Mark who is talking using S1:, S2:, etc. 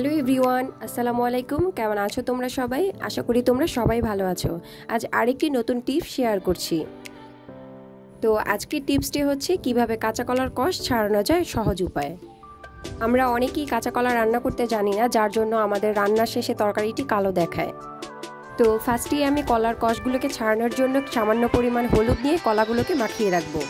S1: hello everyone আসসালামু আলাইকুম কেমন আছো তোমরা সবাই আশা করি তোমরা সবাই ভালো আছো আজ আরেকটি নতুন টিপ শেয়ার করছি তো আজকের টিপসটি হচ্ছে কিভাবে কাঁচা কলার কষ ছাড়ানো যায় সহজ উপায় আমরা অনেকেই কাঁচা কলা রান্না করতে জানি না যার জন্য আমাদের রান্না শেষে তরকারিটি কালো দেখায় তো ফার্স্টেই আমি কলার কষগুলোকে ছাড়ানোর জন্য সামান্য পরিমাণ হলুদ নিয়ে কলাগুলোকে মাখিয়ে রাখবো